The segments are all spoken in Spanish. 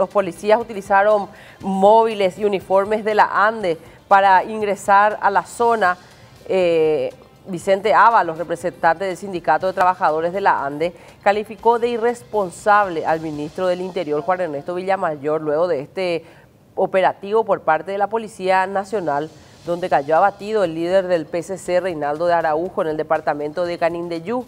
los policías utilizaron móviles y uniformes de la ANDE para ingresar a la zona. Vicente eh, Vicente Ábalos, representante del Sindicato de Trabajadores de la ANDE, calificó de irresponsable al ministro del Interior, Juan Ernesto Villamayor, luego de este operativo por parte de la Policía Nacional, donde cayó abatido el líder del PCC, Reinaldo de Araújo, en el departamento de Canindeyú.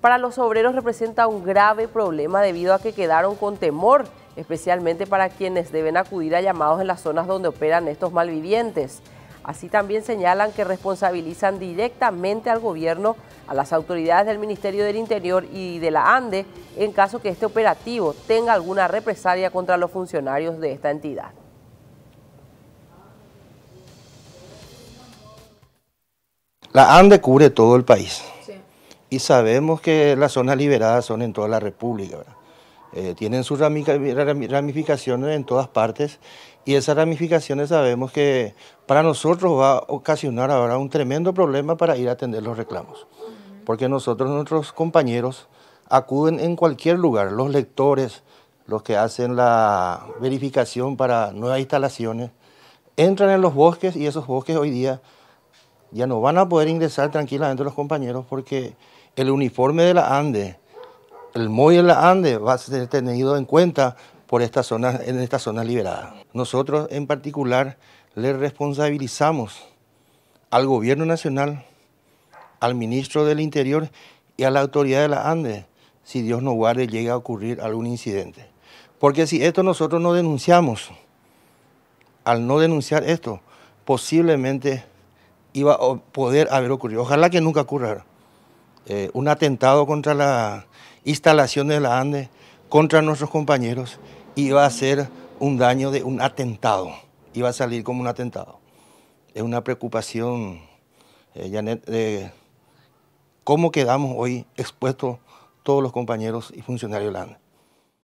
Para los obreros representa un grave problema debido a que quedaron con temor especialmente para quienes deben acudir a llamados en las zonas donde operan estos malvivientes. Así también señalan que responsabilizan directamente al gobierno, a las autoridades del Ministerio del Interior y de la ANDE en caso que este operativo tenga alguna represalia contra los funcionarios de esta entidad. La ANDE cubre todo el país y sabemos que las zonas liberadas son en toda la República. Eh, tienen sus ramificaciones en todas partes y esas ramificaciones sabemos que para nosotros va a ocasionar ahora un tremendo problema para ir a atender los reclamos, porque nosotros, nuestros compañeros, acuden en cualquier lugar, los lectores, los que hacen la verificación para nuevas instalaciones, entran en los bosques y esos bosques hoy día ya no van a poder ingresar tranquilamente los compañeros porque el uniforme de la ANDE, el MOI de la ANDE va a ser tenido en cuenta por esta zona, en esta zona liberada. Nosotros en particular le responsabilizamos al gobierno nacional, al ministro del Interior y a la autoridad de la ANDE si Dios no guarde llega a ocurrir algún incidente. Porque si esto nosotros no denunciamos, al no denunciar esto, posiblemente iba a poder haber ocurrido. Ojalá que nunca ocurra. Eh, un atentado contra la instalación de la ANDE, contra nuestros compañeros, iba a ser un daño de un atentado, iba a salir como un atentado. Es una preocupación, eh, Janet, de cómo quedamos hoy expuestos todos los compañeros y funcionarios de la ANDE.